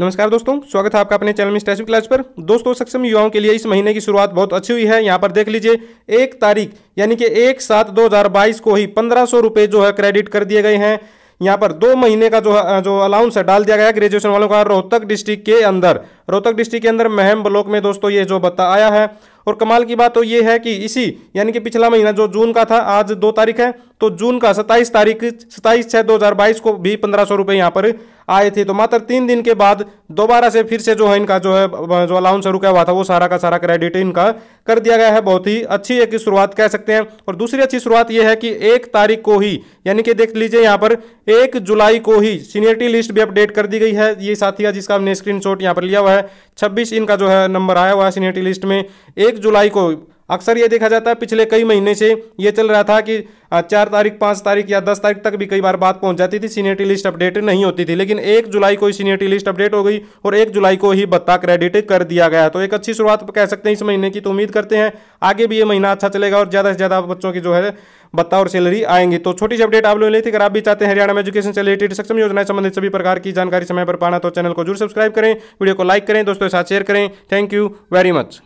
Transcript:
नमस्कार दोस्तों स्वागत है आपका अपने चैनल में स्टैचू क्लास पर दोस्तों सक्षम युवाओं के लिए इस महीने की शुरुआत बहुत अच्छी हुई है यहाँ पर देख लीजिए एक तारीख यानी कि एक सात दो हज़ार बाईस को ही पंद्रह सौ रुपये जो है क्रेडिट कर दिए गए हैं यहाँ पर दो महीने का जो जो अलाउंस है डाल दिया गया ग्रेजुएशन वालों का रोहतक डिस्ट्रिक्ट के अंदर रोहतक डिस्ट्रिक्ट के अंदर महम ब्लॉक में दोस्तों ये जो बता आया है और कमाल की बात तो ये है कि इसी यानी कि पिछला महीना जो जून का था आज दो तारीख है तो जून का सत्ताईस तारीख सत्ताईस छः दो हज़ार बाईस को भी पंद्रह सौ रुपये यहाँ पर आए थे तो मात्र तीन दिन के बाद दोबारा से फिर से जो है इनका जो है जो अलाउंस रुका हुआ था वो सारा का सारा क्रेडिट इनका कर दिया गया है बहुत ही अच्छी एक शुरुआत कह सकते हैं और दूसरी अच्छी शुरुआत ये है कि एक तारीख को ही यानी कि देख लीजिए यहाँ पर एक जुलाई को ही सीनियरिटी लिस्ट भी अपडेट कर दी गई है ये साथी का जिसका हमने स्क्रीन यहाँ पर लिया हुआ है छब्बीस इनका जो है नंबर आया हुआ है सीनियरिटी लिस्ट में एक जुलाई को अक्सर ये देखा जाता है पिछले कई महीने से ये चल रहा था कि चार तारीख पाँच तारीख या दस तारीख तक भी कई बार बात पहुंच जाती थी सीनियरिटी लिस्ट अपडेट नहीं होती थी लेकिन एक जुलाई को ही सीनियरिटी लिस्ट अपडेट हो गई और एक जुलाई को ही बत्ता क्रेडिट कर दिया गया तो एक अच्छी शुरुआत कह सकते हैं इस महीने की तो उम्मीद करते हैं आगे भी ये महीना अच्छा चलेगा और ज़्यादा से ज़्यादा बच्चों की जो है बत्ता और सैलरी आएंगे तो छोटी सी अपडेट आप लोगों ली थी अगर आप भी चाहते हैं हरियाणा में एजुकेशन से रिलेटेड सक्षम योजना संबंधित सभी प्रकार की जानकारी समय पर पाना तो चैनल को जरूर सब्सक्राइब करें वीडियो को लाइक करें दोस्तों के साथ शेयर करें थैंक यू वेरी मच